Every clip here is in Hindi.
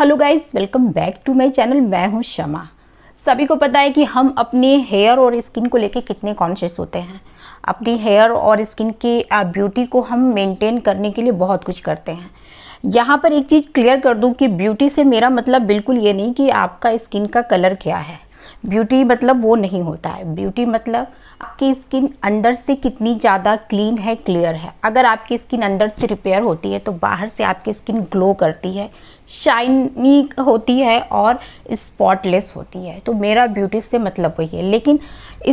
hello guys welcome back to my channel मैं हूं शमा सभी को पता है कि हम अपने हेयर और स्किन को लेके कितने कॉन्शियस होते हैं अपनी हेयर और स्किन की ब्यूटी को हम मेंटेन करने के लिए बहुत कुछ करते हैं यहाँ पर एक चीज़ क्लियर कर दूँ कि ब्यूटी से मेरा मतलब बिल्कुल ये नहीं कि आपका स्किन का कलर क्या है ब्यूटी मतलब वो नहीं होता है ब्यूटी मतलब आपकी स्किन अंदर से कितनी ज़्यादा क्लीन है क्लियर है अगर आपकी स्किन अंदर से रिपेयर होती है तो बाहर से आपकी स्किन ग्लो करती है शाइनी होती है और स्पॉटलेस होती है तो मेरा ब्यूटी से मतलब वही है लेकिन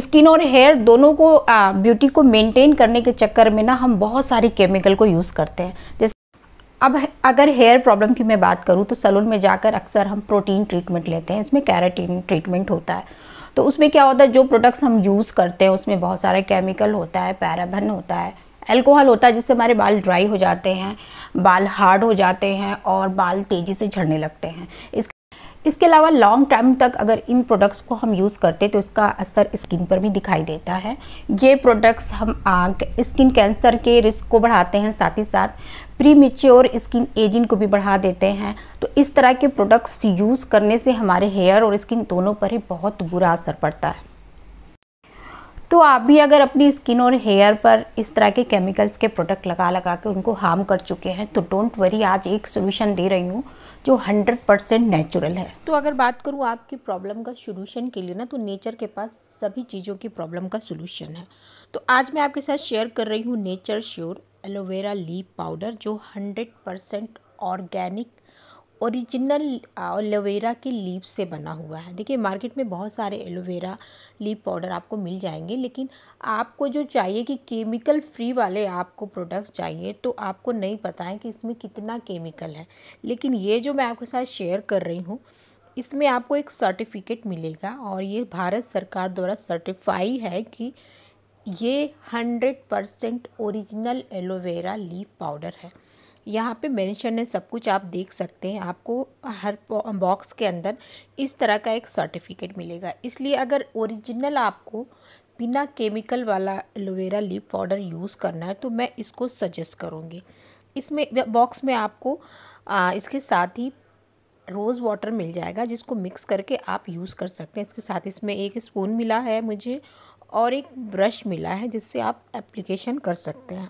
स्किन और हेयर दोनों को ब्यूटी को मेंटेन करने के चक्कर में ना हम बहुत सारी केमिकल को यूज़ करते हैं जैसे अब अगर हेयर प्रॉब्लम की मैं बात करूँ तो सलून में जाकर अक्सर हम प्रोटीन ट्रीटमेंट लेते हैं इसमें कैराटीन ट्रीटमेंट होता है तो उसमें क्या होता है जो प्रोडक्ट्स हम यूज़ करते हैं उसमें बहुत सारे केमिकल होता है पैराबन होता है एल्कोहल होता है जिससे हमारे बाल ड्राई हो जाते हैं बाल हार्ड हो जाते हैं और बाल तेज़ी से झड़ने लगते हैं इस इसके अलावा लॉन्ग टाइम तक अगर इन प्रोडक्ट्स को हम यूज़ करते तो इसका असर स्किन पर भी दिखाई देता है ये प्रोडक्ट्स हम स्किन कैंसर के रिस्क को बढ़ाते हैं साथ ही साथ प्री स्किन एजिंग को भी बढ़ा देते हैं तो इस तरह के प्रोडक्ट्स यूज़ करने से हमारे हेयर और स्किन दोनों पर ही बहुत बुरा असर पड़ता है तो आप भी अगर अपनी स्किन और हेयर पर इस तरह के केमिकल्स के प्रोडक्ट लगा लगा के उनको हार्म कर चुके हैं तो डोंट वरी आज एक सोल्यूशन दे रही हूँ जो 100 परसेंट नेचुरल है तो अगर बात करूँ आपकी प्रॉब्लम का सोल्यूशन के लिए ना तो नेचर के पास सभी चीज़ों की प्रॉब्लम का सोल्यूशन है तो आज मैं आपके साथ शेयर कर रही हूँ nature sure aloe vera leaf powder जो hundred percent organic original aloe vera के लीव से बना हुआ है देखिए मार्केट में बहुत सारे एलोवेरा लीव पाउडर आपको मिल जाएंगे लेकिन आपको जो चाहिए कि केमिकल फ्री वाले आपको प्रोडक्ट्स चाहिए तो आपको नहीं पता है कि इसमें कितना केमिकल है लेकिन ये जो मैं आपके साथ शेयर कर रही हूँ इसमें आपको एक सर्टिफिकेट मिलेगा और ये भारत सरकार द्वारा सर्टिफाई है कि ये hundred percent original aloe vera leaf powder है यहाँ पे मेंशन है सब कुछ आप देख सकते हैं आपको हर बॉक्स के अंदर इस तरह का एक सर्टिफिकेट मिलेगा इसलिए अगर ओरिजिनल आपको बिना केमिकल वाला एलोवेरा लिप पाउडर यूज़ करना है तो मैं इसको सजेस्ट करूँगी इसमें बॉक्स में आपको आ, इसके साथ ही रोज़ वाटर मिल जाएगा जिसको मिक्स करके आप यूज़ कर सकते हैं इसके साथ इसमें एक स्पून मिला है मुझे और एक ब्रश मिला है जिससे आप एप्लीकेशन कर सकते हैं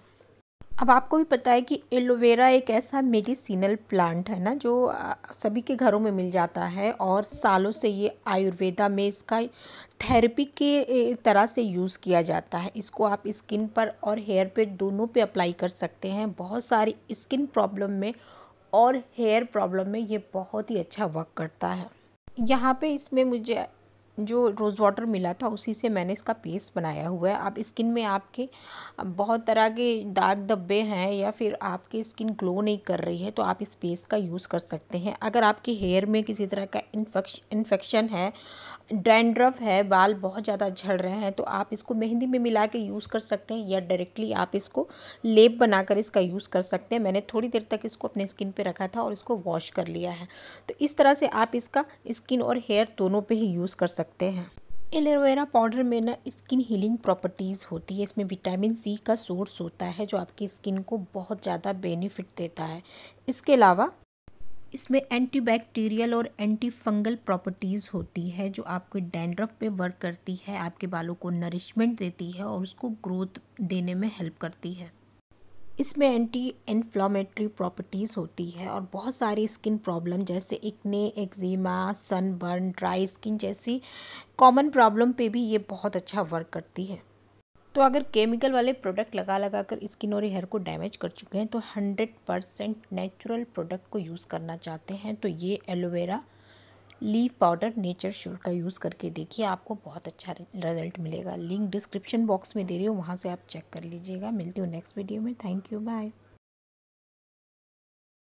अब आपको भी पता है कि एलोवेरा एक ऐसा मेडिसिनल प्लांट है ना जो सभी के घरों में मिल जाता है और सालों से ये आयुर्वेदा में इसका थेरेपी के तरह से यूज़ किया जाता है इसको आप स्किन पर और हेयर पे दोनों पे अप्लाई कर सकते हैं बहुत सारी स्किन प्रॉब्लम में और हेयर प्रॉब्लम में ये बहुत ही अच्छा वर्क करता है यहाँ पे इसमें मुझे जो रोज़ वाटर मिला था उसी से मैंने इसका पेस्ट बनाया हुआ है आप स्किन में आपके बहुत तरह के दाग धब्बे हैं या फिर आपकी स्किन ग्लो नहीं कर रही है तो आप इस पेस्ट का यूज़ कर सकते हैं अगर आपके हेयर में किसी तरह का इन्फेक्शन है ड्रैंड्रफ है बाल बहुत ज़्यादा झड़ रहे हैं तो आप इसको मेहंदी में मिला के यूज़ कर सकते हैं या डायरेक्टली आप इसको लेप बनाकर इसका यूज़ कर सकते हैं मैंने थोड़ी देर तक इसको अपने स्किन पे रखा था और इसको वॉश कर लिया है तो इस तरह से आप इसका स्किन और हेयर दोनों पे ही यूज़ कर सकते सकते हैं एलोवेरा पाउडर में ना स्किन हीलिंग प्रॉपर्टीज़ होती है इसमें विटामिन सी का सोर्स होता है जो आपकी स्किन को बहुत ज़्यादा बेनिफिट देता है इसके अलावा इसमें एंटीबैक्टीरियल और एंटी फंगल प्रॉपर्टीज़ होती है जो आपके डैंड्रफ पे वर्क करती है आपके बालों को नरिशमेंट देती है और उसको ग्रोथ देने में हेल्प करती है इसमें एंटी इन्फ्लामेटरी प्रॉपर्टीज़ होती है और बहुत सारी स्किन प्रॉब्लम जैसे acne eczema sunburn dry skin जैसी कॉमन प्रॉब्लम पे भी ये बहुत अच्छा वर्क करती है तो अगर केमिकल वाले प्रोडक्ट लगा लगा कर स्किन और हेयर को डैमेज कर चुके हैं तो हंड्रेड परसेंट नेचुरल प्रोडक्ट को यूज़ करना चाहते हैं तो ये aloe vera leaf powder nature sure का यूज़ करके देखिए आपको बहुत अच्छा रिजल्ट मिलेगा लिंक डिस्क्रिप्शन बॉक्स में दे रही हूँ वहाँ से आप चेक कर लीजिएगा मिलती हूँ नेक्स्ट वीडियो में थैंक यू बाय